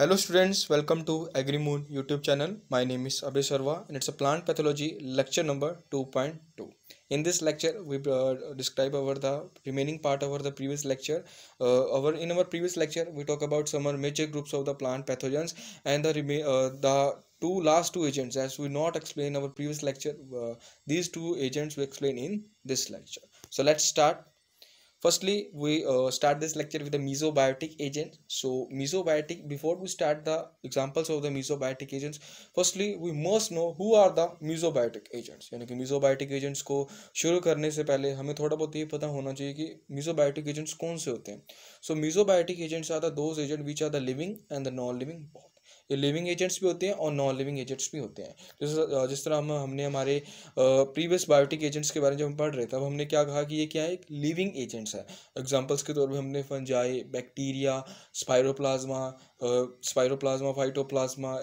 Hello students, welcome to AgriMoon YouTube channel. My name is Abhay Sarva and it's a plant pathology lecture number 2.2. In this lecture, we uh, describe over the remaining part over the previous lecture. Uh, our In our previous lecture, we talk about some major groups of the plant pathogens and the, uh, the two last two agents as we not explain our previous lecture. Uh, these two agents we explain in this lecture. So let's start Firstly, we uh, start this lecture with the mesobiotic agent. So mesobiotic, before we start the examples of the mesobiotic agents, firstly we must know who are the mesobiotic agents. yani ki mesobiotic agents ko shuru karne se pehle hame thoda bahut ye pata hona chahiye ki mesobiotic agents kaun se hote hain So mesobiotic agents are the those agents which are the living and the non-living body. Living agents भी होते हैं और non living agents भी होते हैं जिस जिस तरह हम हमने हमारे प्रीवियस बायोटिक एजेंट्स के बारे में जब हम पढ़ रहे थे अब हमने क्या कहा कि ये क्या है एक लिविंग एजेंट्स है एग्जाम्पल्स के तौर पर हमने fungi bacteria spiroplasma spiroplasma phytoplasma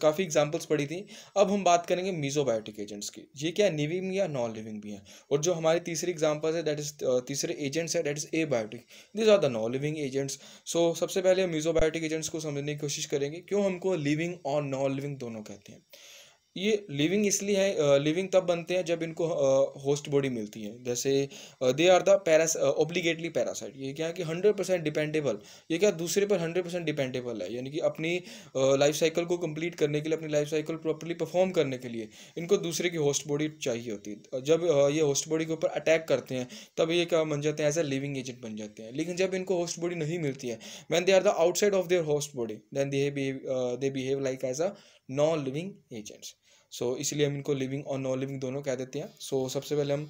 काफ़ी एग्जाम्पल्स पढ़ी थी अब हम बात करेंगे मीजोबायोटिक एजेंट्स की ये क्या लिविंग या नॉन लिविंग भी हैं और जो हमारे तीसरी एग्जाम्पल्स है दैट इज तीसरे एजेंट्स है that is abiotic these are the non living agents so सबसे पहले हम मीजोबायोटिक एजेंट्स को समझने की कोशिश करेंगे क्यों हमको लिविंग और नॉन लिविंग दोनों कहते हैं ये लिविंग इसलिए है लिविंग तब बनते हैं जब इनको होस्ट बॉडी मिलती है जैसे दे आर द पैरास ओब्लीगेटली पैरासाइट ये क्या है कि हंड्रेड परसेंट डिपेंडेबल ये क्या दूसरे पर हंड्रेड परसेंट डिपेंडेबल है यानी कि अपनी लाइफ साइकिल को कंप्लीट करने के लिए अपनी लाइफ साइकिल प्रॉपरली परफॉर्म करने के लिए इनको दूसरे की होस्ट बॉडी चाहिए होती है जब ये होस्ट बॉडी के ऊपर अटैक करते हैं तब ये क्या बन जाते हैं एज अ लिविंग एजेंट बन जाते हैं लेकिन जब इनको होस्ट बॉडी नहीं मिलती है when they are the outside of their host body then they behave like as a non living agents so so, इसलिए हम इनको लिविंग और नॉन लिविंग दोनों कह देते हैं सो so, सबसे पहले हम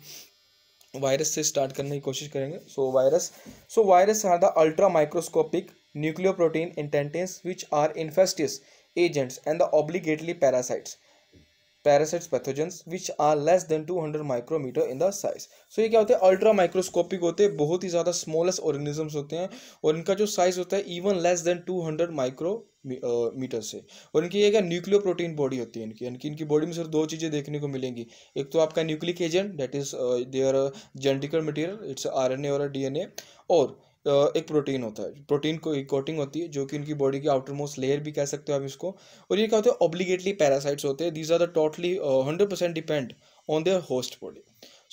वायरस से स्टार्ट करने की कोशिश करेंगे so virus so virus are the ultramicroscopic nucleoprotein entities which are infectious agents and the obligately parasites parasites which are less than two hundred micrometer in the size so ये क्या होते हैं ultra microscopic होते हैं बहुत ही ज़्यादा smallest organisms होते हैं और इनका जो साइज होता है even less than hundred micrometer से और इनकी ये न्यूक्लियो प्रोटीन बॉडी होती है इनकी इनकी इनकी बॉडी में सिर्फ दो चीज़ें देखने को मिलेंगी एक तो आपका nucleic agent that is there genetical material it's R N A और डी एन ए और एक प्रोटीन होता है प्रोटीन को एक कोटिंग होती है जो कि उनकी बॉडी की आउटर मोस्ट लेयर भी कह सकते हो आप इसको और ये क्या होते हैं ऑब्लिगेटली पैरासाइट्स होते हैं these are the totally hundred percent depend on their host body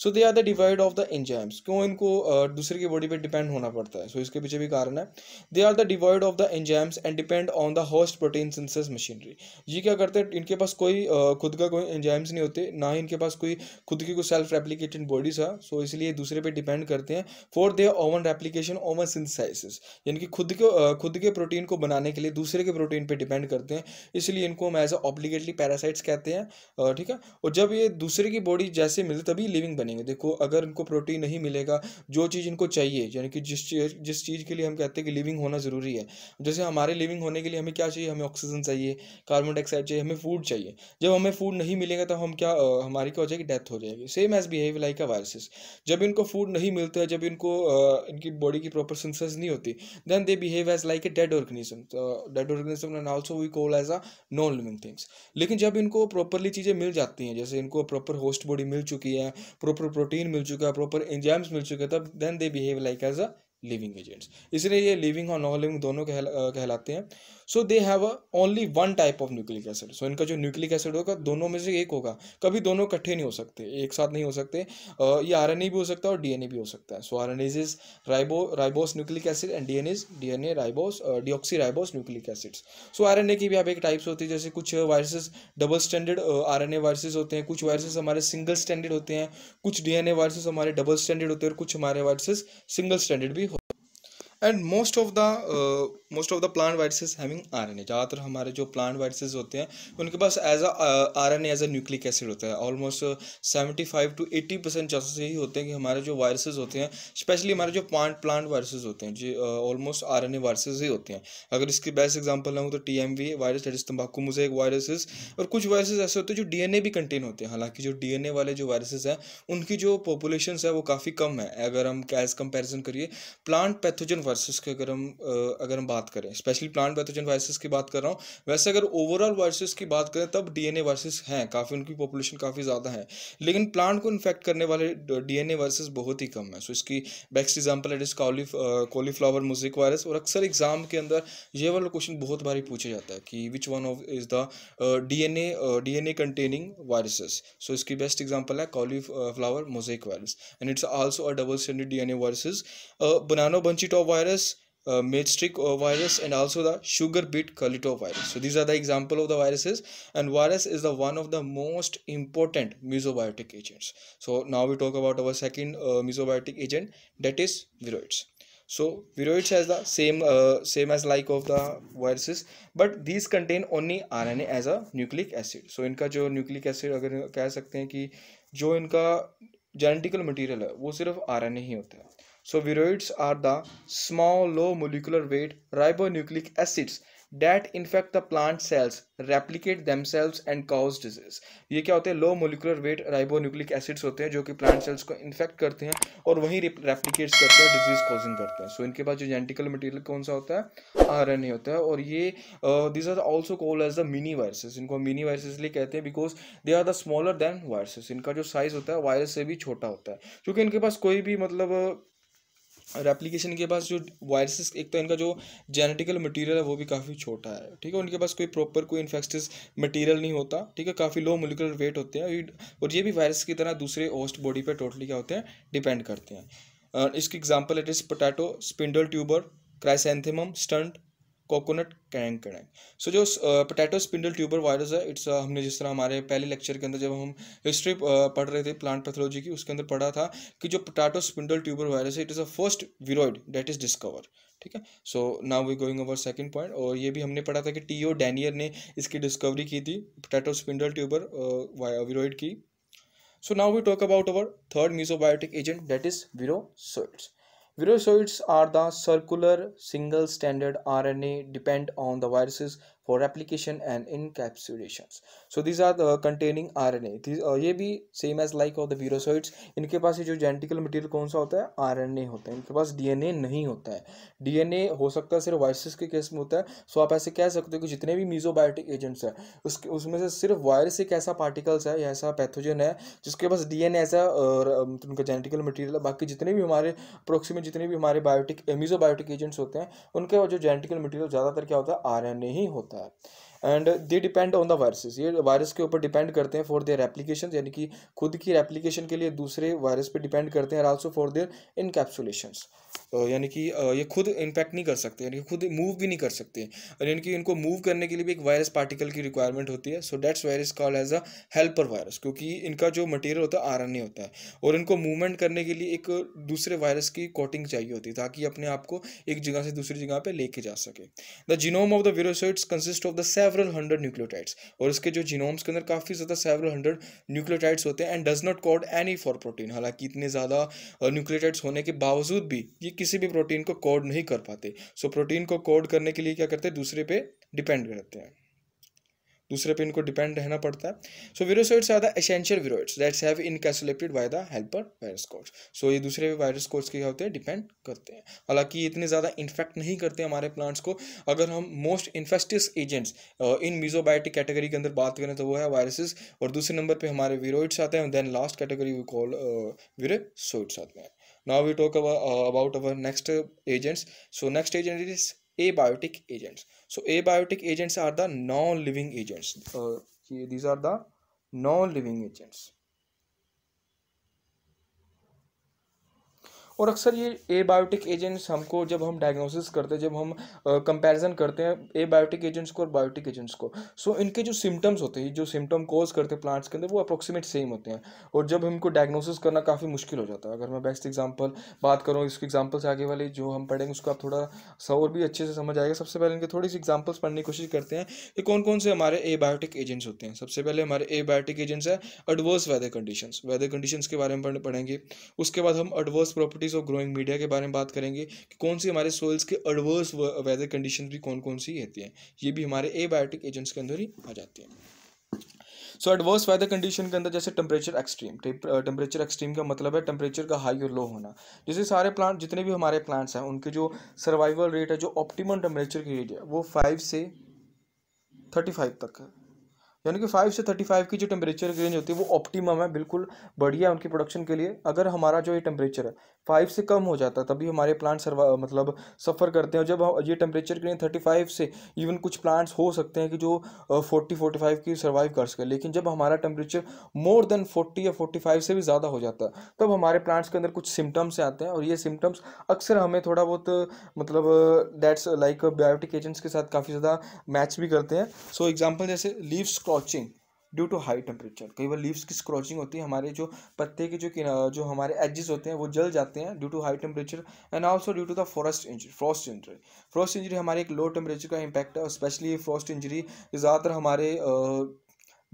so they are the devoid of the enzymes क्यों इनको दूसरे की बॉडी पे डिपेंड होना पड़ता है सो so, इसके पीछे भी कारण है they are the devoid of the enzymes and depend on the host protein synthesis machinery ये क्या करते हैं इनके पास कोई uh, खुद का कोई एंजाइम्स नहीं होते ना ही इनके पास कोई खुद की कोई सेल्फ रेप्लीकेटेड बॉडीज है सो so, इसलिए दूसरे पर डिपेंड करते हैं for their own replication own synthesis यानी कि खुद के uh, खुद के प्रोटीन को बनाने के लिए दूसरे के प्रोटीन पर डिपेंड करते हैं इसलिए इनको हम एज अ ऑब्लिगेटली पैरासाइट्स कहते हैं ठीक है और जब ये दूसरे की बॉडी जैसे मिलती तभी लिविंग बने बनेंगे देखो अगर इनको प्रोटीन नहीं मिलेगा जो चीज़ इनको चाहिए यानी कि जिस चीज़ जिस चीज़ के लिए हम कहते हैं कि लिविंग होना ज़रूरी है जैसे हमारे लिविंग होने के लिए हमें क्या चाहिए हमें ऑक्सीजन चाहिए कार्बन डाइऑक्साइड चाहिए हमें फूड चाहिए जब हमें फूड नहीं मिलेगा तो हम क्या हमारी क्या हो जाएगी डेथ हो जाएगी same as behave like a viruses जब इनको फूड नहीं मिलता है जब इनको इनकी बॉडी की प्रॉपर सेंसेस नहीं होती then they behave as like a dead organism dead organism and also we call as a non living things लेकिन जब इनको प्रॉपरली चीज़ें मिल जाती हैं जैसे इनको प्रॉपर होस्ट बॉडी मिल चुकी है प्रॉपर प्रॉपर प्रोटीन मिल चुका है प्रॉपर एंजाइम्स मिल चुके तब then they behave like as a living agents इसलिए ये लिविंग और नॉन लिविंग दोनों कहला, कहलाते हैं so they have only one type of nucleic acid सो इनका जो न्यूक्लिक एसिड होगा दोनों में से एक होगा कभी दोनों इकट्ठे नहीं हो सकते एक साथ नहीं हो सकते ये आर भी हो सकता है और डी भी हो सकता है so R N is ribo ribose nucleic acid and D N is D N A ribose deoxy ribose nucleic acids so R N A की भी आप एक टाइप्स होती है जैसे कुछ viruses double stranded R N A viruses होते हैं कुछ वायरसेस हमारे सिंगल स्टैंडर्ड होते हैं कुछ डी एन ए वायरसेस हमारे डबल स्टैंडर्ड होते हैं और कुछ हमारे वायरसेस सिंगल स्टैंडर्ड भी and most of the uh, most of the plant viruses having RNA ज़्यादातर हमारे जो प्लांट वायरसेस होते हैं उनके पास as a R N as a nucleic acid होता है almost seventy five to eighty percent chances यही होते हैं कि हमारे जो वायरसेज होते हैं स्पेशली हमारे जो प्लांट प्लांट वायरसेज होते हैं जो almost R N A viruses ही होते हैं अगर इसकी बेस्ट एग्जाम्पल लाऊँ तो T M V virus that is तम्बाकू एक वायरसेज और कुछ वायरसेज ऐसे होते हैं जो डी एन ए भी कंटेन होते हैं हालांकि जो डी एन ए वाले जो वायरसेज हैं उनकी जो पॉपुलेशन है वो काफ़ी कम है अगर हम एज कंपेरिजन करिए प्लांट पैथोजन वायरसेस के अगर हम uh, अगर हम बात बात करें स्पेशली प्लांट पैथोजन वायरसेस की बात कर रहा हूँ वैसे अगर ओवरऑल वायरसेस की बात करें तब डीएनए वायरसेस हैं काफ़ी उनकी पॉपुलेशन काफ़ी ज़्यादा है लेकिन प्लांट को इन्फेक्ट करने वाले डीएनए वायरसेस बहुत ही कम है सो इसकी best example it is cauliflower mosaic virus और अक्सर एग्जाम के अंदर ये वाला क्वेश्चन बहुत बारी पूछा जाता है कि which one of is the D N A D N A containing viruses so इसकी बेस्ट एग्जाम्पल है cauliflower mosaic virus and it's also a double stranded D N A viruses banana bunchy top virus uh, Maidstrik virus and also the sugar beet Kalito virus. So these are the example of the viruses and virus is the one of the most important mesobiotic agents. So now we talk about our second uh, mesobiotic agent that is viroids. So viroids has the same uh, same as like of the viruses but these contain only RNA as a nucleic acid. So inka jo nucleic acid agar keh sakte hain ki jo inka genetical material hai wo sirf rna hi hota hai so are the small low molecular weight ribo nucleic acids that infect the plant cells replicate themselves and cause disease ये क्या होते हैं low molecular weight ribo nucleic acids होते हैं जो कि plant cells को infect करते हैं और वहीं रेप्लिकेट्स करते हैं डिजीज कॉजिंग करते हैं सो so, इनके पास जो जेंटिकल मटीरियल कौन सा होता है आर एन ए होता है और ये this are also call as the mini viruses इनको मिनी वायरसेस इसलिए कहते हैं because they are the smaller than viruses इनका जो साइज होता है वायरस से भी छोटा होता है क्योंकि इनके पास कोई भी मतलब एप्लीकेशन के पास जो वायरसेस एक तो इनका जो जेनेटिकल मटेरियल है वो भी काफ़ी छोटा है ठीक है उनके पास कोई प्रॉपर कोई इन्फेक्टिस मटेरियल नहीं होता ठीक है काफ़ी लो मोलिकुलर वेट होते हैं और ये भी वायरस की तरह दूसरे होस्ट बॉडी पर टोटली क्या होते हैं डिपेंड करते हैं इसकी example it is potato spindle tuber chrysanthemum stunt coconut cadang cadang so जो पोटैटो स्पिंडल ट्यूबर वायरस है इट्स हमने जिस तरह हमारे पहले लेक्चर के अंदर जब हम हिस्ट्री पढ़ रहे थे प्लांट पैथोलॉजी की उसके अंदर पढ़ा था कि जो पोटैटो स्पिंडल ट्यूबर वायरस है it is a first viroid that is discover ठीक है so now we going our second point और ये भी हमने पढ़ा था कि टी ओ डैनियर ने इसकी डिस्कवरी की थी पोटैटो स्पिंडल ट्यूबर वीरोइड की so now we talk about our third mesobiotic agent that is virusoids Virusoids are the circular single stranded RNA depend on the viruses for application and encapsulations so these are the containing RNA these uh, ये भी same as like of the virosoids इनके पास ये जो genetical material कौन सा होता है are N ए होता है इनके पास डी एन ए नहीं होता है डी एन ए हो सकता है सिर्फ वायरसेस के केस में होता है सो आप ऐसे कह सकते हो कि जितने भी मीजोबायोटिक एजेंट्स हैं उसके उसमें से सिर्फ वायरस एक ऐसा पार्टिकल्स है या ऐसा पैथोजन है जिसके पास डी डीएनए ऐसा और उनका जेनेटिकल मटीरियल है बाकी जितने भी हमारे अप्रोक्सीमेट जितने भी हमारे बायोटिक मीजोबायोटिक एजेंट्स होते हैं उनके जो जेनेटिकल मटीरियल ज़्यादातर क्या होता है आर एन ए ही होता है That. And they depend on the viruses ये वायरस के ऊपर डिपेंड करते हैं फॉर देयर एप्लीकेशन यानी कि खुद की एप्लीकेशन के लिए दूसरे वायरस पे डिपेंड करते हैं आल्सो फॉर देयर इनकैप्सुलेशन यानी कि ये खुद इन्फेक्ट नहीं कर सकते यानी कि खुद मूव भी नहीं कर सकते और यानी कि इनको मूव करने के लिए भी एक वायरस पार्टिकल की रिक्वायरमेंट होती है so that's virus call as a helper virus क्योंकि इनका जो मटेरियल होता है आर होता है और इनको मूवमेंट करने के लिए एक दूसरे वायरस की कोटिंग चाहिए होती है ताकि अपने आप को एक जगह से दूसरी जगह पर लेके जा सके the genome of the virusoids consist of the seven several hundred nucleotides और इसके जो जीनोम्स के अंदर काफ़ी ज़्यादा सेवरल हंड्रेड न्यूक्लियोटाइड्स होते हैं and does not code any for protein हालांकि इतने ज़्यादा न्यूक्लियोटाइड्स होने के बावजूद भी ये किसी भी प्रोटीन को कोड नहीं कर पाते सो so, प्रोटीन को कोड करने के लिए क्या करते हैं दूसरे पे डिपेंड करते हैं दूसरे पे इनको डिपेंड रहना पड़ता है so virusoids are the essential viroids that's have encapsulated by the helper virus codes so ये दूसरे वायरस कोड्स के क्या होते हैं डिपेंड करते हैं हालांकि इतने ज़्यादा इन्फेक्ट नहीं करते हमारे प्लांट्स को अगर हम most infectious agents in mesobiotic category के अंदर बात करें तो वो है वायरसेस और दूसरे नंबर पर हमारे वीरोइड्स आते हैं then last category we call virusoids आते हैं now we talk about our next agents so next agent is next agents so abiotic agents are the non-living agents uh, these are the non-living agents और अक्सर ये ए abiotic agents हमको जब हम diagnosis करते हैं जब हम कंपैरिजन करते हैं ए बायोटिक एजेंट्स को और बायोटिक एजेंट्स को सो so, इनके जो सिम्टम्स होते हैं जो सिम्टम कॉज करते हैं प्लांट्स के अंदर वो अप्रोक्सीमेट सेम होते हैं और जब हमको डायग्नोसिस करना काफ़ी मुश्किल हो जाता है अगर मैं बेस्ट एग्जाम्पल बात करूँ इसके एग्जाम्पल्स आगे वाले जो हम पढ़ेंगे उसको आप थोड़ा सा और भी अच्छे से समझ आएगा सबसे पहले इनके थोड़ी सी एग्जाम्पल्स पढ़ने की कोशिश करते हैं कि कौन कौन से हमारे ए बायोटिक एजेंट्स होते हैं सबसे पहले हमारे ए बायोटिक एजेंट्स है adverse weather conditions weather conditions के बारे में पढ़ेंगे उसके बाद हम adverse property boundaries of growing media के बारे में बात करेंगे कि कौन सी हमारे सोइल्स के एडवर्स वेदर कंडीशन भी कौन कौन सी रहती हैं ये भी हमारे एबायोटिक एजेंट्स के अंदर ही आ जाती हैं सो एडवर्स वेदर कंडीशन के अंदर जैसे टेम्परेचर एक्सट्रीम टेम्परेचर एक्सट्रीम का मतलब है टेम्परेचर का हाई और लो होना जैसे सारे प्लांट जितने भी हमारे प्लांट्स हैं उनके जो सर्वाइवल रेट है जो ऑप्टिमम टेम्परेचर की रेट है वो फाइव से थर्टी फाइव तक है यानी कि फाइव से थर्टी फाइव की जो टेम्परेचर रेंज होती है वो ऑप्टिमम है बिल्कुल बढ़िया है उनकी प्रोडक्शन के लिए अगर हमारा जो ये टेम्परेचर है फाइव से कम हो जाता है तभी हमारे प्लांट्स सर्वा मतलब सफ़र करते हैं जब ये टेम्परेचर के लिए थर्टी फाइव से इवन कुछ प्लांट्स हो सकते हैं कि जो फोर्टी फोर्टी फाइव की सर्वाइव कर सके लेकिन जब हमारा टेम्परेचर मोर देन फोर्टी या फोर्टी फाइव से भी ज़्यादा हो जाता है तब हमारे प्लांट्स के अंदर कुछ सिम्टम्स आते हैं और ये सिम्टम्स अक्सर हमें थोड़ा बहुत मतलब दैट्स लाइक बायोटिक एजेंट्स के साथ काफ़ी ज़्यादा मैच भी करते हैं सो so, एग्जाम्पल जैसे leaves scorching due to high temperature कई बार लीव्स की स्क्रॉचिंग होती है हमारे जो पत्ते के जो जो हमारे एजेस होते हैं वो जल जाते हैं due to high temperature and also due to the forest injury frost injury frost injury हमारे एक लो टेम्परेचर का इम्पैक्ट है स्पेशली फ्रॉस्ट इंजरी ज़्यादातर हमारे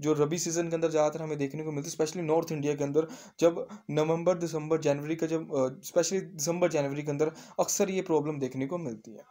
जो रबी सीज़न के अंदर ज़्यादातर हमें देखने को मिलती है स्पेशली नॉर्थ इंडिया के अंदर जब नवंबर दिसंबर जनवरी का जब स्पेशली दिसंबर जनवरी के अंदर अक्सर ये प्रॉब्लम देखने को मिलती है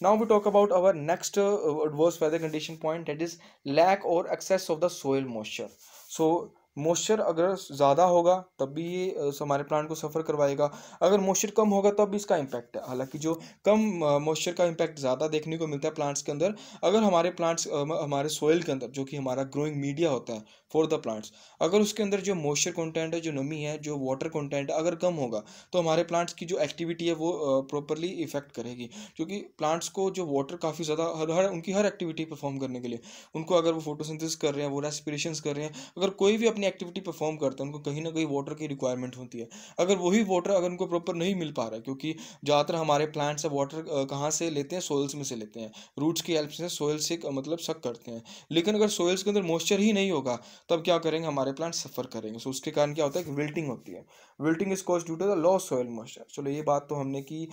now we talk about our next uh, adverse weather condition point that is lack or excess of the soil moisture so moisture अगर ज़्यादा होगा तब भी ये हमारे प्लांट को सफ़र करवाएगा अगर मॉइस्चर कम होगा तब भी इसका इम्पैक्ट है हालांकि जो कम मॉइस्चर का इम्पैक्ट ज़्यादा देखने को मिलता है प्लांट्स के अंदर अगर हमारे प्लांट्स हमारे सॉइल के अंदर जो कि हमारा ग्रोइंग मीडिया होता है फॉर द प्लांट्स अगर उसके अंदर जो मॉइस्चर कॉन्टेंट है जो नमी है जो वाटर कॉन्टेंट है अगर कम होगा तो हमारे प्लांट्स की जो एक्टिविटी है वो प्रॉपरली इफेक्ट करेगी क्योंकि प्लांट्स को जो वाटर काफ़ी ज़्यादा हर हर उनकी हर एक्टिविटी परफॉर्म करने के लिए उनको अगर वो फोटोसिंथेसिस कर रहे हैं वो रेस्पिरेशन कर रहे हैं अगर कोई भी अपने एक्टिविटी परफॉर्म करते हैं उनको कहीं ना कहीं वाटर की रिक्वायरमेंट होती है अगर वही वाटर अगर उनको प्रॉपर नहीं मिल पा रहा है क्योंकि ज़्यादातर हमारे प्लांट्स अब वाटर कहाँ से लेते हैं सोयल्स में से लेते हैं रूट्स की हेल्प से सोयल से मतलब सक करते हैं लेकिन अगर सोयल्स के अंदर मॉइस्चर ही नहीं होगा तब क्या करेंगे हमारे प्लांट्स सफ़र करेंगे सो उसके कारण क्या होता है विल्टिंग होती है wilting is cause due to the low soil moisture चलो ये बात तो हमने की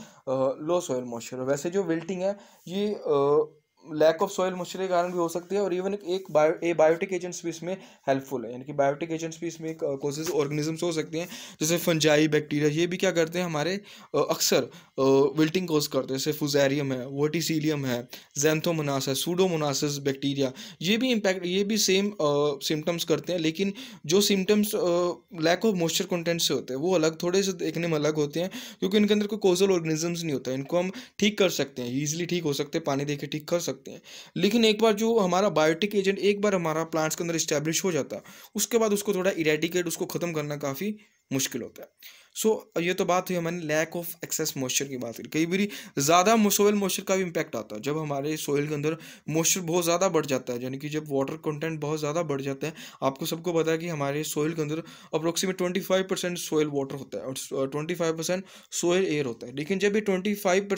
लो सॉयल मॉइस्चर वैसे जो विल्टिंग है ये लैक ऑफ सॉयल मच्छर के कारण भी हो सकती है और इवन एक बायो ए बायोटिक एजेंट्स भी इसमें हेल्पफुल है यानी कि बायोटिक एजेंट्स भी इसमें कोसेज ऑर्गेनिजम्स हो सकते हैं जैसे फंजाई बैक्टीरिया ये भी क्या करते हैं हमारे अक्सर विल्टिंग कोज करते हैं जैसे फुजैरियम है वर्टिसीलियम है जैंथोमोनास है सूडोमोनासिस बैक्टीरिया ये भी इम्पैक्ट ये भी सेम सिम्टम्स करते हैं लेकिन जो symptoms lack of moisture content से होते हैं वो अलग थोड़े से देखने में अलग होते हैं क्योंकि इनके अंदर कोई कोजल ऑर्गेनिजम्स नहीं होता इनको हम ठीक कर सकते हैं ईजिली ठीक हो सकते हैं पानी दे ठीक कर सकते सकते हैं लेकिन एक बार जो हमारा बायोटिक एजेंट एक बार हमारा प्लांट्स के अंदर इस्टेब्लिश हो जाता उसके बाद उसको थोड़ा इरेडिकेट उसको ख़त्म करना काफ़ी मुश्किल होता है सो so, ये तो बात हुई हमारे लैक ऑफ एक्सेस मॉइस्चर की बात करी कई बार ज़्यादा सोयल मॉइस्चर का भी इम्पैक्ट आता है जब हमारे सोयल के अंदर मॉइस्चर बहुत ज़्यादा बढ़ जाता है यानी कि जब वाटर कंटेंट बहुत ज़्यादा बढ़ जाता है आपको सबको पता है कि हमारे सोयल के अंदर approximate twenty five percent soil water होता है और ट्वेंटी फाइव एयर होता है लेकिन जब ये ट्वेंटी फाइव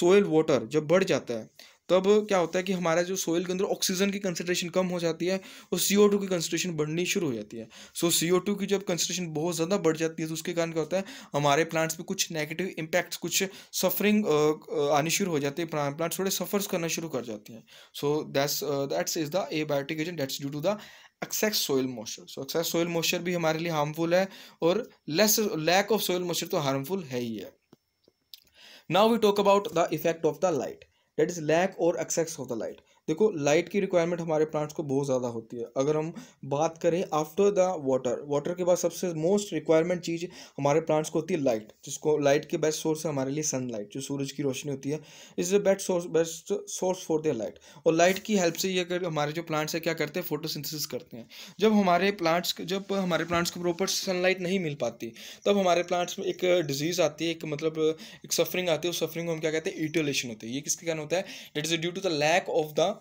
सोयल वाटर जब बढ़ जाता है तब क्या होता है कि हमारा जो सोयल के अंदर ऑक्सीजन की कंसनट्रेशन कम हो जाती है और सी ओ टू की कंसनट्रेशन बढ़नी शुरू हो जाती है सो सी ओ टू की जब कंसनट्रेशन बहुत ज़्यादा बढ़ जाती है तो उसके कारण क्या होता है हमारे प्लांट्स पे कुछ नेगेटिव इम्पैक्ट्स कुछ सफरिंग आनी शुरू हो जाती है प्लांट्स थोड़े सफर्स करना शुरू कर जाती हैं so that's that's is the abiotic agent that's due to the excess soil moisture so excess soil moisture भी हमारे लिए हार्मफुल है और less lack of soil moisture तो हार्मफुल है ही है now we talk about the effect of the light that is lack or excess of the light देखो लाइट की रिक्वायरमेंट हमारे प्लांट्स को बहुत ज़्यादा होती है अगर हम बात करें आफ्टर द वाटर वाटर के बाद सबसे मोस्ट रिक्वायरमेंट चीज़ हमारे प्लांट्स को होती है लाइट जिसको लाइट के बेस्ट सोर्स है हमारे लिए सनलाइट जो सूरज की रोशनी होती है is the best source best source for the light और लाइट की हेल्प से ये हमारे जो प्लांट्स है क्या करते हैं फोटो करते हैं जब हमारे प्लांट्स जब हमारे प्लांट्स को प्रॉपर सनलाइट नहीं मिल पाती तब हमारे प्लांट्स में एक डिजीज़ आती है एक मतलब एक सफरिंग आती है उस सफरिंग को हम क्या कहते हैं इटोलेशन होती है ये किसके कारण होता है it is due to the lack of the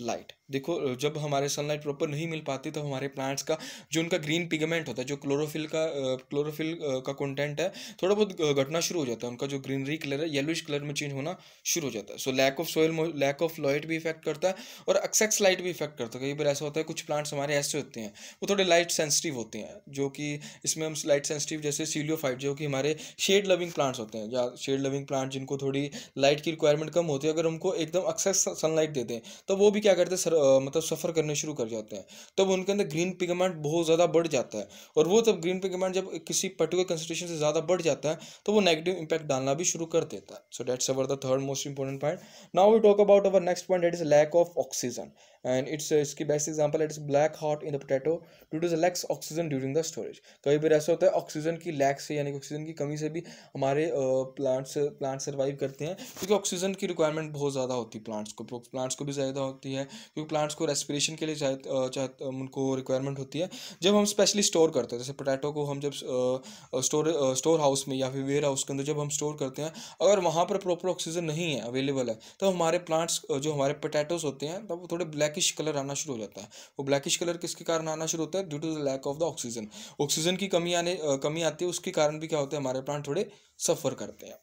light देखो जब हमारे सनलाइट प्रॉपर नहीं मिल पाती तो हमारे प्लांट्स का जो उनका ग्रीन पिगमेंट होता है जो क्लोरोफिल का क्लोरोफिल का कंटेंट है थोड़ा बहुत घटना शुरू हो जाता है उनका जो ग्रीनरी कलर है येलोइश कलर में चेंज होना शुरू हो जाता है so lack of soil lack of light भी इफेक्ट करता है और एक्सेक्स लाइट भी इफेक्ट करता है कई बार ऐसा होता है कुछ प्लांट्स हमारे ऐसे होते हैं वो थोड़े लाइट सेंसिटिव होते हैं जो कि इसमें हम लाइट सेंसिटिव जैसे सीलियो जो कि हमारे शेड लविंग प्लांट्स होते हैं या शेड लविंग प्लांट जिनको थोड़ी लाइट की रिक्वायरमेंट कम होती है अगर हमको एकदम एक्सेस सनलाइट देते हैं तो वो भी क्या करते हैं मतलब सफ़र करने शुरू कर जाते हैं तब उनके अंदर ग्रीन पिगमेंट बहुत ज़्यादा बढ़ जाता है और वो तब ग्रीन पिगमेंट जब किसी पर्टिकुलर कंसनट्रेशन से ज़्यादा बढ़ जाता है तो वो नेगेटिव इम्पैक्ट डालना भी शुरू कर देता है so that's our the third most important point now we talk about our next point that is lack of oxygen and it's uh, इसकी best example it's black heart in the potato due to the lacks oxygen during the storage कई बार ऐसा होता है oxygen की lack से यानी कि ऑक्सीजन की कमी से भी हमारे प्लांट्स प्लांट्स सर्वाइव करते हैं क्योंकि ऑक्सीजन की रिक्वायरमेंट बहुत ज़्यादा होती है प्लांट्स को प्लांट्स को भी ज़्यादा होती है क्योंकि प्लांट्स को रेस्पिरेशन के लिए चाह उनको रिक्वायरमेंट होती है जब हम स्पेशली स्टोर करते हैं जैसे पोटैटो को हम जब स्टोर स्टोर हाउस में या फिर वेयर हाउस के अंदर जब हम स्टोर करते हैं अगर वहाँ पर प्रॉपर ऑक्सीजन नहीं है अवेलेबल है तो हमारे प्लांट्स जो हमारे पोटैटोज होते हैं तब थोड़े ब्लैक ब्लैकिश कलर आना शुरू हो जाता है वो ब्लैकिश कलर किसके कारण आना शुरू होता है due to the lack of the oxygen oxygen की कमी आने कमी आती है उसके कारण भी क्या होता है हमारे प्लांट थोड़े सफ़र करते हैं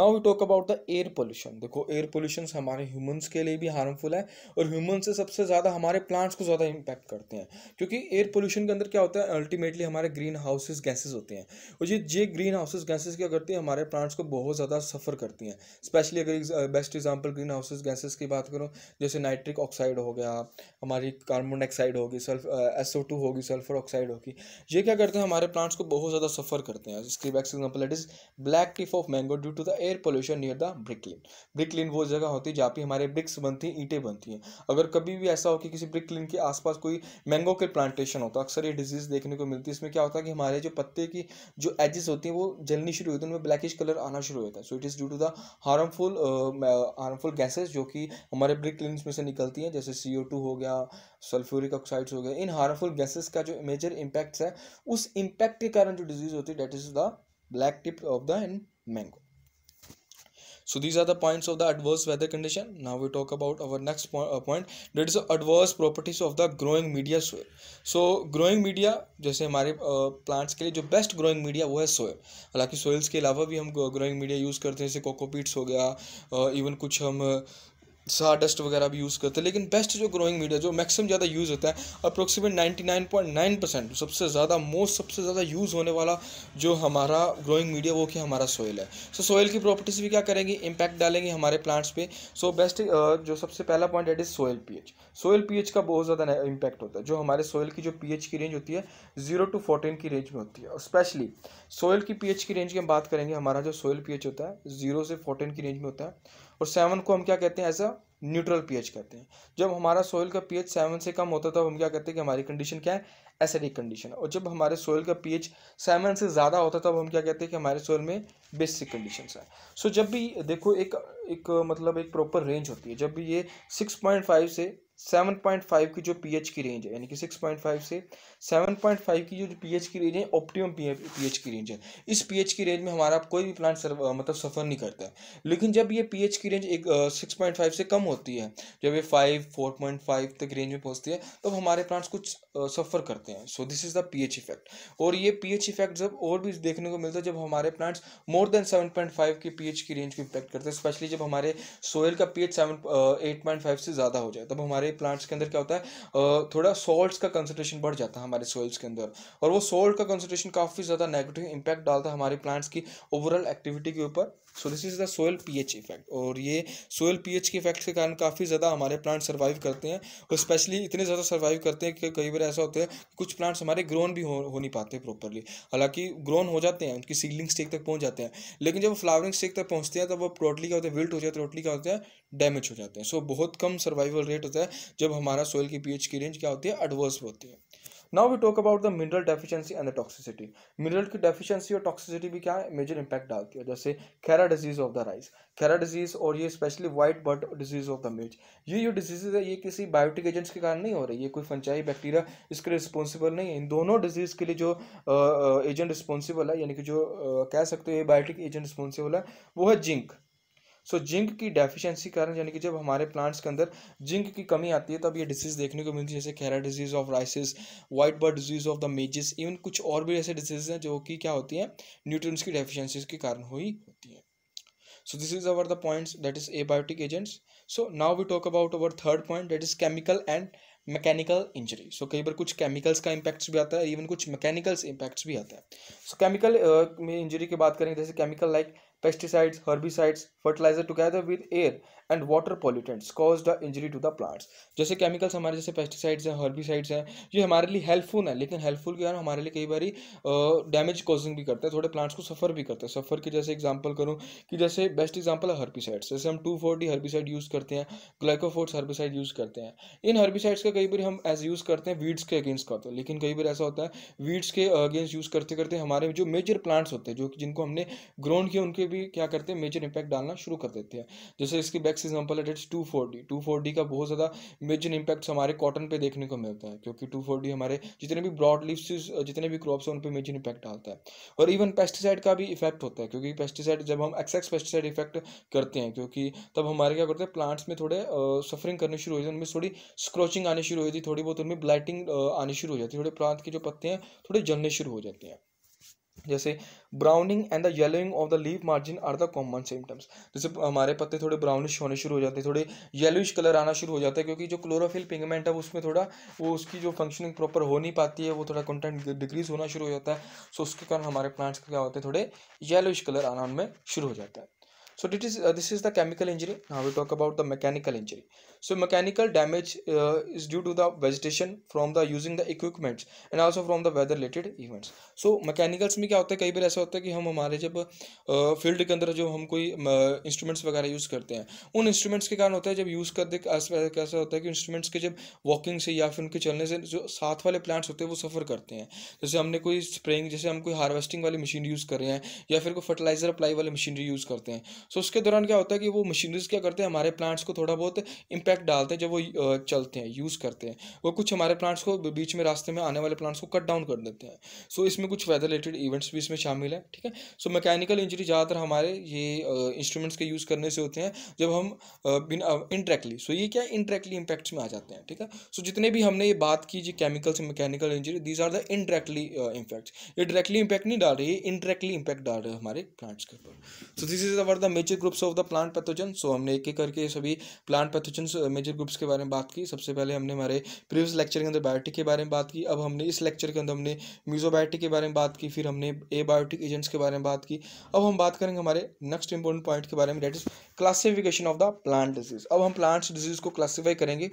now we talk about the air pollution देखो एयर पोल्यूशन हमारे ह्यूमंस के लिए भी हार्मफुल है और ह्यूमन से सबसे ज़्यादा हमारे प्लांट्स को ज़्यादा इम्पैक्ट करते हैं क्योंकि एयर पोल्यूशन के अंदर क्या होता है अल्टीमेटली हमारे ग्रीन हाउसेज गैसेज होते हैं और ये जे ग्रीन हाउसेज गैसेज क्या करती है हमारे प्लांट्स को बहुत ज़्यादा सफ़र करती हैं स्पेशली अगर best example green houses gases की बात करूँ जैसे नाइट्रिक ऑक्साइड हो गया हमारी कार्बन डाइऑक्साइड होगी सल्फ एस टू होगी सल्फर ऑक्साइड होगी ये क्या करते हैं हमारे प्लांट्स को बहुत ज़्यादा सफ़र करते हैं जिसकी best example it is black tip of mango due to the air air pollution near the brick kiln brick kiln वो जगह होती है जहाँ पे हमारे ब्रिक्स बनती हैं ईंटें बनती हैं अगर कभी भी ऐसा हो कि किसी ब्रिकलिन के आसपास कोई मैंगो के प्लांटेशन होता है अक्सर ये डिजीज़ देखने को मिलती है इसमें क्या होता है कि हमारे जो पत्ते की जो एजेस होती हैं वो जलनी शुरू होती है उनमें ब्लैकिश कलर आना शुरू होता है so it is due to the harmful harmful gases जो कि हमारे ब्रिकलिन में से निकलती हैं जैसे सी हो गया सल्फ्यूरिक ऑक्साइड्स हो गया इन हार्मफुल गैसेज का जो मेजर इम्पैक्ट है उस इम्पैक्ट के कारण जो डिजीज़ होती है that is the black tip of the and mango so these are the points of the adverse weather condition now we talk about our next point that is the adverse properties of the growing media soil so growing media jaise hamare uh, plants ke liye jo best growing media wo hai soil halaki soils ke soils bhi hum growing media use karte hain jaise cocopeats ho gaya uh, even kuch hum uh, sawdust वगैरह भी use करते हैं लेकिन best जो growing media जो maximum ज़्यादा use होता है अप्रोक्सीमेट नाइन परसेंट सबसे ज़्यादा मोस्ट सबसे ज़्यादा यूज़ होने वाला जो हमारा ग्रोइंग मीडिया वो कि हमारा सोयल है सो so, सोयल की प्रॉपर्टीज़ भी क्या करेंगी इम्पैक्ट डालेंगे हमारे प्लांट्स पे सो so, बेस्ट जो सबसे पहला point that is soil H soil H का बहुत ज़्यादा इम्पैक्ट होता है जो हमारे सोयल की जो पी एच की रेंज होती है जीरो टू फोर्टीन की रेंज में होती है और स्पेशली सोयल की पी एच की रेंज की हम बात करेंगे हमारा जो सोयल एच होता है जीरो से फोर्टीन की रेंज में होता है और सेवन को हम क्या कहते हैं एज अ न्यूट्रल पीएच कहते हैं जब हमारा सॉइल का पीएच सेवन से कम होता है तब हम क्या कहते हैं कि हमारी कंडीशन क्या है एसिडिक कंडीशन और जब हमारे सॉइल का पीएच सेवन से ज़्यादा होता है तब हम क्या कहते हैं कि हमारे सॉइल में बेसिक कंडीशन है सो so, जब भी देखो एक एक मतलब एक प्रॉपर रेंज होती है जब भी ये सिक्स पॉइंट फाइव से 7.5 की जो पीएच की रेंज है यानी कि 6.5 से 7.5 की जो पीएच की रेंज है ऑप्टिमम पीएच की रेंज है इस पीएच की रेंज में हमारा कोई भी प्लांट सर, मतलब सफ़र नहीं करता है लेकिन जब ये पीएच की रेंज एक सिक्स पॉइंट फाइव से कम होती है जब ये फाइव फोर पॉइंट फाइव तक रेंज में पहुँचती है तब तो हमारे प्लांट्स कुछ सफ़र करते हैं so this is the P effect और ये पी इफेक्ट जब और भी देखने को मिलता है जब हमारे plants more than seven point five की पी की रेंज को इम्पैक्ट करते हैं स्पेशली जब हमारे सोयल का P H seven eight point five से ज़्यादा हो जाए तब हमारे हमारे प्लांट्स के अंदर क्या होता है थोड़ा सोल्ट का कंसनट्रेशन बढ़ जाता है हमारे सोइल्स के अंदर और वो सॉल्ट का कंसनट्रेशन काफ़ी ज़्यादा नेगेटिव इम्पैक्ट डालता है हमारे प्लांट्स की ओवरऑल एक्टिविटी के ऊपर so this is the soil pH effect और ये सोयल पीएच के इफेक्ट के कारण काफ़ी ज़्यादा हमारे प्लांट सर्वाइव करते हैं और स्पेशली इतने ज़्यादा सर्वाइव करते हैं कि कई बार ऐसा होता है कुछ प्लांट्स हमारे ग्रोन भी हो, हो नहीं पाते प्रॉपरली हालांकि ग्रोन हो जाते हैं उनकी सीलिंग स्टेक तक पहुँच जाते हैं लेकिन जब फ्लावरिंग स्टेक तक पहुँचते हैं तब वो टोटली क्या होता है विल्ट हो जाता है टोटली क्या होता है डैमेज हो जाते हैं सो बहुत कम सर्वाइवल रेट होता है जब हमारा सोयल की पी की रेंज क्या होती है एडवर्स होती है now we talk about the mineral deficiency and the toxicity mineral की डेफिशिएंसी और टॉक्सिसिटी भी क्या है मेजर इंपैक्ट डालती है जैसे khaira disease of the rice khaira disease और ये specially white but disease of the mirch ये जो डिजीजेज है ये किसी बायोटिक एजेंट्स के कारण नहीं हो रही ये कोई फंचाई बैक्टीरिया इसके लिए रिस्पॉन्सिबल नहीं है इन दोनों डिजीज के लिए जो एजेंट रिस्पॉन्सिबल है यानी कि जो कह सकते हो ये बायोटिक एजेंट रिस्पॉन्सिबल है वो है जिंक सो so, जिंक की डेफिशिएंसी कारण यानी कि जब हमारे प्लांट्स के अंदर जिंक की कमी आती है तब ये डिसीज़ देखने को मिलती है जैसे khaira disease of rices white bird disease of the maizes even कुछ और भी ऐसे डिजीज़ हैं जो कि क्या होती हैं न्यूट्रिएंट्स की डेफिशिएंसीज के कारण हुई होती है so this is our the points that is abiotic agents so now we talk about our third point that is chemical and mechanical injury so कई बार कुछ केमिकल्स का इंपैक्ट्स भी आता है इवन कुछ मैकेनिकल्स इंपैक्ट्स भी आता है सो केमिकल uh, में इंजरी की बात करेंगे जैसे chemical like pesticides herbicides fertiliser together with air and water pollutants cause the injury to the plants जैसे केमिकल्स हमारे जैसे पेस्टिसाइड्स हैं हर्बिसाइड्स हैं ये हमारे लिए हेल्पफुल हैं लेकिन हेल्पफुल के कारण हमारे लिए कई बार डैमेज कॉजिंग भी करते हैं थोड़े प्लांट्स को सफ़र भी करते हैं सफ़र की जैसे एग्जाम्पल करूँ कि जैसे बेस्ट एग्जाम्पल है हर्बिसाइड्स जैसे हम टू फोर्टी हर्बिसाइड यूज़ करते हैं ग्लाइकोफोर्ट्स हर्बिसाइड यूज़ करते हैं इन हर्बिसाइड्स का कई बार हम एज यूज़ करते हैं वीड्स के अगेंस्ट करते हैं लेकिन कई बार ऐसा होता है वीड्स के अगेंस्ट यूज़ करते करते हमारे जो मेजर प्लांट्स होते हैं जो जिनको हमने ग्रोन किया उनके भी क्या करते हैं मेजर इम्पैक्ट डालना बनाना शुरू कर देते हैं जैसे इसकी बेस्ट एग्जाम्पल है that's two four D two four D का बहुत ज़्यादा मेजर इंपैक्ट हमारे कॉटन पे देखने को मिलता है क्योंकि टू फोर डी हमारे जितने भी ब्रॉड लिव्स जितने भी क्रॉप्स हैं उन पर मेजर इंपैक्ट डालता है और इवन पेस्टिसाइड का भी इफेक्ट होता है क्योंकि पेस्टिसाइड जब हम एक्सेस पेस्टिसाइड इफेक्ट करते हैं क्योंकि तब हमारे क्या करते हैं प्लांट्स में थोड़े सफरिंग करने शुरू हो जाती उनमें थोड़ी स्क्रोचिंग आनी शुरू हो जाती थोड़ी बहुत उनमें ब्लाइटिंग आनी शुरू हो जाती है थोड़े प्लांट के जो पत्ते हैं थोड़े जलने शुरू हो जाते हैं जैसे browning and the yellowing of the leave margin are the common symptoms जैसे हमारे पत्ते थोड़े ब्राउनिश होने शुरू हो जाते हैं थोड़े येलोइश कलर आना शुरू हो जाता है क्योंकि जो क्लोरोफिल पिगमेंट है उसमें थोड़ा वो उसकी जो फंक्शनिंग प्रॉपर हो नहीं पाती है वो थोड़ा कंटेंट डिक्रीज होना शुरू हो जाता है सो उसके कारण हमारे प्लांट्स का क्या होते हैं थोड़े येलोइश कलर आना उनमें शुरू हो जाता है so it is uh, this is the chemical injury now we talk about the mechanical injury so mechanical damage uh, is due to the vegetation from the using the equipments and also from the weather related events so mechanicals में क्या होता है कई बार ऐसा होता है कि हम हमारे जब फील्ड uh, के अंदर जो हम कोई इंस्ट्रूमेंट्स uh, वगैरह यूज़ करते हैं उन इंस्ट्रूमेंट्स के कारण होता है जब यूज़ करते कैसा होता है कि इंस्ट्रूमेंट्स के जब वॉकिंग से या फिर उनके चलने से जो साथ वाले प्लांट्स होते हैं वो सफ़र करते हैं जैसे हमने कोई स्प्रेइंग जैसे हम कोई हार्वेस्टिंग वाली मशीन यूज़ कर रहे हैं या फिर कोई फर्टिलाइजर अप्लाई वाली मशीनरी यूज़ करते हैं सो उसके दौरान क्या होता है कि वो मशीनरीज क्या करते हैं हमारे प्लांट्स को थोड़ा बहुत इम्पैक्ट डालते हैं जब वो चलते हैं यूज़ करते हैं वो कुछ हमारे प्लांट्स को बीच में रास्ते में आने वाले प्लांट्स को कट डाउन कर देते हैं सो इसमें कुछ वेदर रिलेटेड इवेंट्स भी इसमें शामिल है ठीक है सो मैकेनिकल इंजरी ज़्यादातर हमारे ये इंस्ट्रूमेंट्स के यूज़ करने से होते हैं जब हम बिन इनडायरेक्टली सो ये क्या इनडायरेक्टली इंपैक्ट्स में आ जाते हैं ठीक है सो जितने भी हमने ये बात की जी chemicals and mechanical injury these are the indirectly impacts ये डायरेक्टली इंपैक्ट नहीं डाल रही है इनडायरेक्टली इम्पैक्ट डाल रहे हैं हमारे प्लांट्स के ऊपर so this is our the major groups of the plant pathogen so हमने एक एक करके सभी प्लांट पैथोजन मेजर ग्रुप्स के बारे में बात की सबसे पहले हमने हमारे प्रीवियस लेक्चर के अंदर बायोटिक के बारे में बात की अब हमने इस लेक्चर के अंदर हमने म्यूजोबायोटिक के बारे में बात की फिर हमने ए बायोटिक एजेंट्स के बारे में बात की अब हम बात करेंगे हमारे नेक्स्ट इंपॉर्टेंट पॉइंट के बारे में that is classification of the plant disease अब हम प्लांट्स डिजीज को क्लासीफाई करेंगे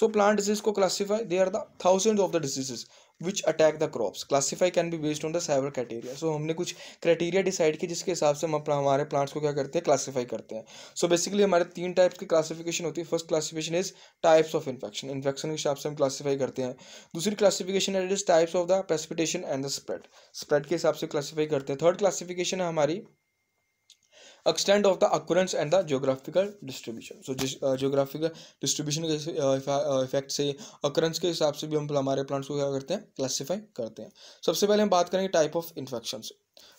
सो प्लांट डिजीज को classify they are the thousand of the diseases which attack the crops classify can be based on the several criteria so हमने कुछ criteria decide किए जिसके हिसाब से हम हमारे प्लांट्स को क्या करते हैं क्लासीफाई करते हैं सो so बेसिकली हमारे तीन टाइप्स की क्लासिफिकेशन होती है first classification is types of infection infection के हिसाब से हम क्लासीफाई करते हैं दूसरी क्लासिफिकेशन है it is types of the precipitation and the spread spread के हिसाब से क्लासीफाई करते हैं थर्ड क्लासिफिकेशन है हमारी extend of the occurrence and the geographical distribution so जिस जियोग्राफिकल uh, डिस्ट्रीब्यूशन के इफेक्ट uh, uh, से अक्रेंस के हिसाब से भी हम हमारे प्लांट्स को क्या करते हैं क्लासीफाई करते हैं सबसे पहले हम बात करेंगे type of infection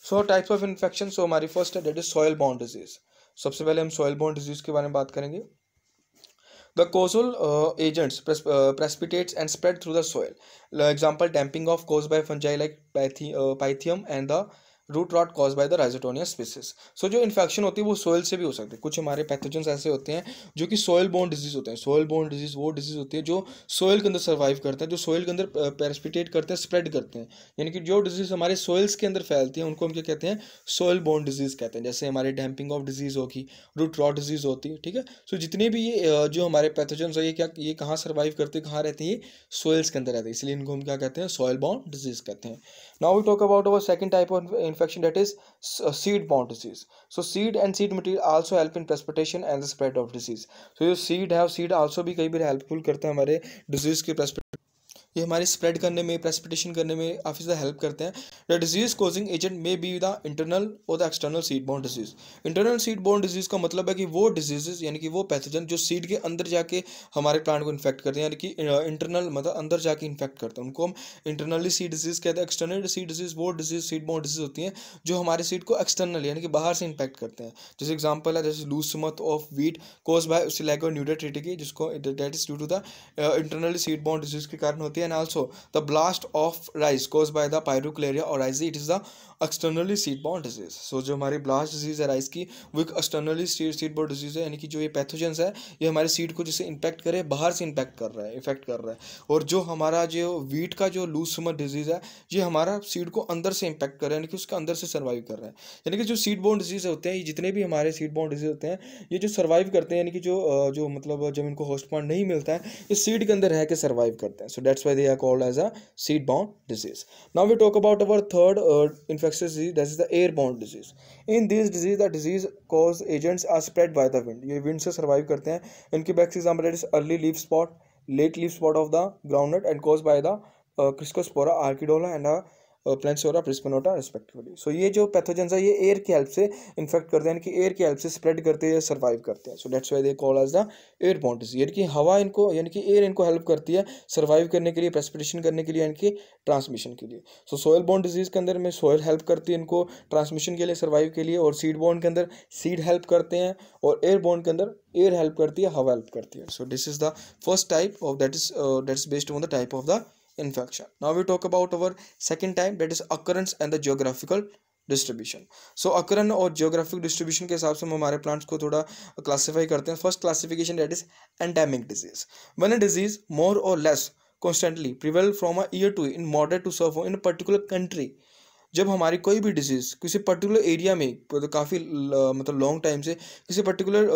so types of infection so हमारी फर्स्ट है that is soil bond disease सबसे पहले हम सॉयल बॉन्ड डिजीज के बारे में बात करेंगे the causal agents precipitates and spread through the soil example damping off cause by fungi like Pythium and the root rot cause by the Rhizoctonia species so जो infection होती है वो soil से भी हो सकती है कुछ हमारे पैथोजन ऐसे होते हैं जो कि सोयल बोन डिजीज होते हैं सोयल बोन डिजीज वो डिजीज होती है जो सोयल के अंदर सर्वाइव करते हैं जो सोयल के अंदर पैरस्पिटेट करते हैं स्प्रेड करते हैं यानी कि जो डिजीज हमारे सोयल्स के अंदर फैलती है उनको हम क्या कहते हैं सोयल बोन डिजीज कहते हैं जैसे हमारे डैम्पिंग ऑफ डिजीज होगी रूट रॉट डिजीज होती है ठीक है सो जितने भी ये जो हमारे पैथोजन है ये क्या ये कहाँ सर्वाइव करते हैं कहाँ रहते हैं सोयल्स के अंदर रहते हैं इसलिए इनको हम क्या कहते हैं सोयल बोन डिजीज कहते हैं now we talk about our second type of infection that is seed borne disease so seed and seed material also help in precipitation and the spread of disease so your seed have seed also bhi कई bhi helpful karte hain hamare disease ke precipitation ये हमारे spread करने में precipitation करने में काफ़ी ज़्यादा help करते हैं the disease causing agent may be the internal और the external seed borne disease internal seed borne disease का मतलब है कि वो डिजीजेज यानी कि वो पैथोजन जो सीड के अंदर जाके हमारे प्लांट को इन्फेक्ट करते हैं यानी कि इंटरनल मतलब अंदर जाके इन्फेक्ट करते हैं उनको हम इंटरनली सीड डिजीज़ कहते हैं एक्सटर्नल सीड डिजीज़ वो डिजीज़ सीड बोन डिजीज़ होती हैं जो हमारे सीड को एक्सटर्नल यानी कि बाहर से इन्फेक्ट करते हैं जैसे एग्जाम्पल है जैसे loose smut of wheat cause by उसे लैक और की जिसको that is due to the internally seed borne disease के कारण होती है and also the blast of rice caused by the pyroclaria or rice it is the externally seed bond disease so जो हमारी ब्लास्ट डिजीज है rice की वो एक एक्सटर्नली सीट बॉन्ड डिजीज है यानी कि जो ये पैथोजेंस है ये हमारे सीड को जिसे इम्पैक्ट करे बाहर से इम्पैक्ट कर रहा है इफेक्ट कर रहा है और जो हमारा जो वीट का जो लूज सुमर डिजीज़ है ये हमारा सीड को अंदर से इम्पैक्ट कर रहा है यानी कि उसके अंदर से सर्वाइव कर रहा है यानी कि जो सीड बॉन्ड डिजीज़ होते हैं ये जितने भी हमारे सीट बॉन्ड डिजीज होते हैं ये जो सर्वाइव करते हैं यानी कि जो जो मतलब जब इनको होस्ट पॉइंट नहीं मिलता है ये सीड के अंदर रह के सर्वाइव करते हैं so that's why they are called as a seed bond disease now we talk about our third infect infectious disease that is the airborne disease in this disease the disease cause agents are spread by the wind ye wind se survive karte hain inki best example is early leaf spot late leaf spot of the groundnut and caused by the uh, criscospora archidola and a प्लेंसोरा प्रिस्पनोटा respectively so ये जो pathogens है ये air की help से infect करते हैं यानी कि एयर की हेल्प से स्प्रेड करते हैं सर्वाइव करते हैं so that's why they call as the air bonds यानी कि हवा इनको यानी कि एयर इनको हेल्प करती है सर्वाइव करने के लिए प्रेस्परेशन करने के लिए इनकी ट्रांसमिशन के लिए सो सोयल बॉन्ड डिजीज़ के अंदर में सोयल हेल्प करती है इनको ट्रांसमिशन के लिए सर्वाइव के लिए और सीड बॉन्ड के अंदर सीड हेल्प करते हैं और एयर बॉन्ड के अंदर एयर हेल्प करती है हवा हेल्प करती है so this is the first type of that is that is based on the type of the infection. Now we talk about our second time that is occurrence and the geographical distribution so occurrence और geographic distribution के हिसाब से हम हमारे plants को थोड़ा classify करते हैं first classification that is endemic disease one a disease more or less constantly prevail from a year to in moderate to severe in particular country जब हमारी कोई भी डिजीज़ किसी पर्टिकुलर एरिया में तो काफ़ी मतलब लॉन्ग टाइम मतलब से किसी पर्टिकुलर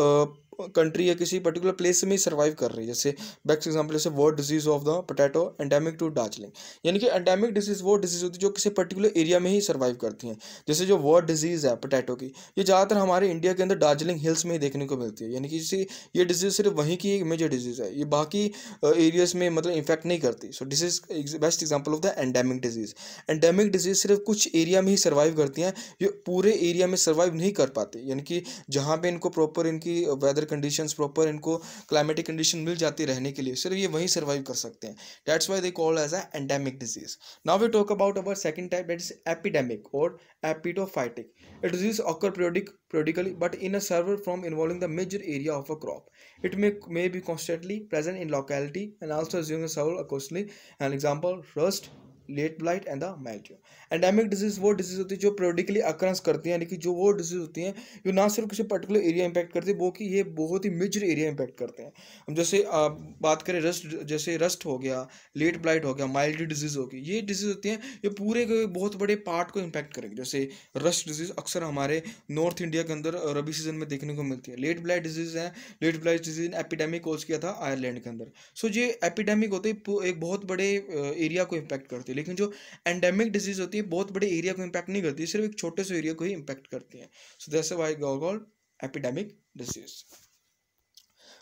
कंट्री या किसी पर्टिकुलर प्लेस में ही सर्वाइव कर रही है जैसे बेस्ट एग्जांपल जैसे wart disease of the potato endemic to Darjeeling यानी कि एंडेमिक डिजीज़ वो डिजीज़ होती है जो किसी पर्टिकुलर एरिया में ही सर्वाइव करती हैं जैसे जो वर्ड डिजीज़ है पोटैटो की ये ज़्यादातर हमारे इंडिया के अंदर दार्जिलिंग हिल्स में ही देखने को मिलती है यानी कि जैसे ये डिजीज़ सिर्फ वहीं की एक मेजर डिजीज़ है ये बाकी एरियाज़ में मतलब इन्फेक्ट नहीं करती so this is best example of the endemic disease endemic disease सिर्फ कुछ एरिया में ही सर्वाइव करती हैं ये पूरे एरिया में सर्वाइव नहीं कर पाती यानी कि जहाँ पर इनको प्रॉपर इनकी वेदर वेदर कंडीशन प्रॉपर इनको क्लाइमेटिक कंडीशन मिल जाती रहने के लिए सिर्फ ये वहीं सर्वाइव कर सकते हैं that's why they call as endemic disease now we talk about our second type that is epidemic or epiphytotic it disease occur periodic periodically but in severe form involving the major area of a crop it may may be constantly present in locality and also several occasionally an example rust late blight and the mildew endemic disease वो disease होती है जो प्रोडिकली अक्रंस करती है यानी कि जो वो डिजीज होती हैं जो ना सिर्फ किसी पर्टिकुलर एरिया इंपैक्ट करती है वो कि ये बहुत ही मेजर एरिया इंपैक्ट करते हैं हम जैसे आप बात करें रस्ट जैसे रस्ट हो गया लेट ब्लाइट हो गया माइल्ड डिजीज होगी ये डिजीज होती हैं ये पूरे के बहुत बड़े पार्ट को इम्पैक्ट करेंगे जैसे रस्ट डिजीज अक्सर हमारे नॉर्थ इंडिया के अंदर रबी सीजन में देखने को मिलती है लेट ब्लाइट डिजीज है late blight disease epidemic cause किया था आयरलैंड के अंदर सो ये एपिडेमिक होते एक बहुत बड़े एरिया को इम्पैक्ट करते हैं है लेकिन जो एंडेमिक डिजीज होती है बहुत बड़े एरिया को इम्पैक्ट नहीं करती सिर्फ एक छोटे से एरिया को ही इम्पैक्ट करती है so that's why call epidemic disease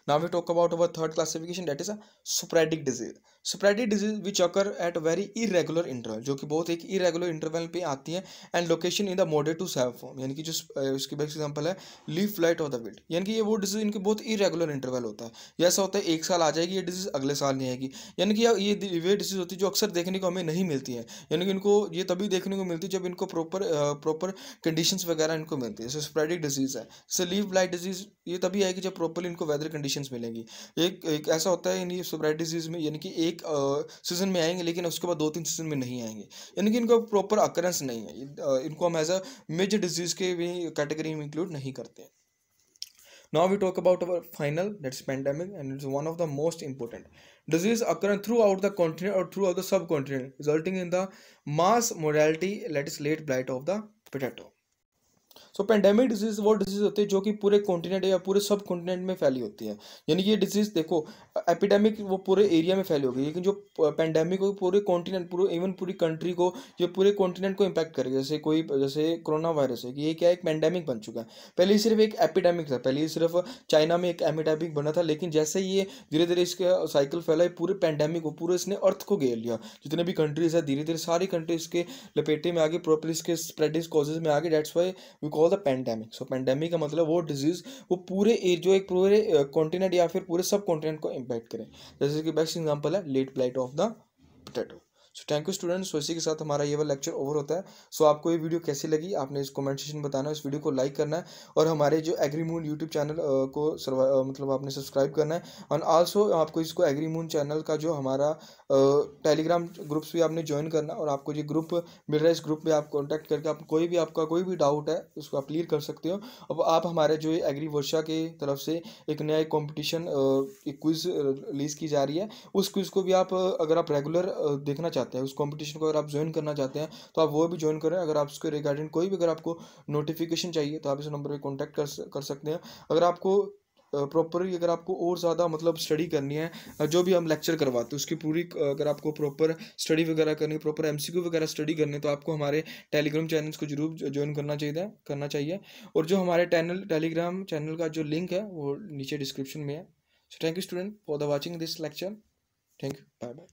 now we talk about our third classification that is a sporadic disease sporadic disease which occur at very irregular interval जो कि बहुत एक इरेगुलर इंटरवल पे आती है and location in the moderate to severe form यानी कि जो इसकी बेस्ट एग्जाम्पल है leaf blight of the wheat यानी कि ये वो डिजीज इनकी बहुत इरेगुलर इंटरवल होता है ये ऐसा होता है एक साल आ जाएगी ये डिजीज अगले साल नहीं आएगी यानी कि ये वे डिजीज होती है जो अक्सर देखने को हमें नहीं मिलती है यानी कि इनको ये तभी देखने को मिलती है जब इनको प्रॉपर प्रॉपर कंडीशन वगैरह इनको मिलती है जैसे स्प्रेडिक डिजीज़ है जैसे लीफ लाइट डिजीज़ ये तभी आएगी जब प्रॉपर इनको वेदर कंडीशन मिलेंगी एक, एक ऐसा होता है इन स्प्रेड डिजीज़ में यानी कि एक एक सीजन में आएंगे लेकिन उसके बाद दो तीन सीजन में नहीं आएंगे यानी कि इनको प्रॉपर अकरेंस नहीं है इनको हम एज अ मेजर डिजीज के भी कैटेगरी में इंक्लूड नहीं करते हैं now we talk about our final that's pandemic and it's one of the most important disease occurring throughout the continent or throughout the subcontinent resulting in the mass mortality late is late blight of the potato so pandemic disease वो disease होती है जो कि पूरे continent या पूरे सब continent में फैली होती है यानी कि ये डिजीज देखो एपिडेमिक वो पूरे एरिया में फैली होगी लेकिन जो पेंडेमिक होगी पूरे कॉन्टिनेंट पूरे इवन पूरी कंट्री को ये पूरे कॉन्टिनेंट को इम्पैक्ट करेगी जैसे कोई जैसे कोरोना वायरस है कि ये क्या एक पेंडेमिक बन चुका है पहले सिर्फ एक एपिडेमिक था पहले सिर्फ चाइना में एक एपिडेमिक बना था लेकिन जैसे ये धीरे धीरे इसका साइकिल फैला है पूरे पेंडेमिक को पूरे इसने अर्थ को घेर लिया जितने भी कंट्रीज है धीरे धीरे सारी कंट्रीज के लपेटे में आगे प्रॉपर इसके स्प्रेड कॉजेज में आगे that's why we called the pandemic so pandemic का मतलब वो डिजीज़ वो पूरे जो एक पूरे कॉन्टिनेंट या फिर पूरे सब कॉन्टिनेंट को इम्पैक्ट करें जैसे कि बेस्ट एग्जाम्पल है late blight of the potato so thank you students so इसी के साथ हमारा ये वाला लेक्चर ओवर होता है सो so, आपको ये वीडियो कैसी लगी आपने इस कमेंट सेशन में बताना है इस वीडियो को लाइक करना है और हमारे जो एग्रीमून यूट्यूब चैनल को मतलब आपने सब्सक्राइब करना है एंड आल्सो आपको इसको एग्रीमून चैनल का जो हमारा टेलीग्राम ग्रुप्स भी आपने ज्वाइन करना और आपको जो ग्रुप मिल रहा है इस ग्रुप में आप कॉन्टैक्ट करके आप कोई भी आपका कोई भी डाउट है उसको आप क्लियर कर सकते हो अब आप हमारे जो एग्री वर्षा के तरफ से एक नया कॉम्पिटिशन एक क्विज़ रिलीज़ की जा रही है उस क्विज़ को भी आप अगर आप रेगुलर देखना चाहते चाहते हैं उस कॉम्पिटिशन को अगर आप ज्वाइन करना चाहते हैं तो आप वो भी ज्वाइन करें अगर आप उसके रिगार्डिंग कोई भी अगर आपको नोटिफिकेशन चाहिए तो आप इस नंबर पर कॉन्टैक्ट कर कर सकते हैं अगर आपको प्रॉपरली अगर आपको और ज़्यादा मतलब स्टडी करनी है जो भी हम लेक्चर करवाते हैं उसकी पूरी अगर आपको प्रॉपर स्टडी वगैरह करनी है प्रॉपर एमसीक्यू वगैरह स्टडी करनी है तो आपको हमारे टेलीग्राम चैनल्स को जरूर ज्वाइन करना चाहिए करना चाहिए और जो हमारे चैनल टेलीग्राम चैनल का जो लिंक है वो नीचे डिस्क्रिप्शन में है so thank you student for the watching this lecture thank you bye bye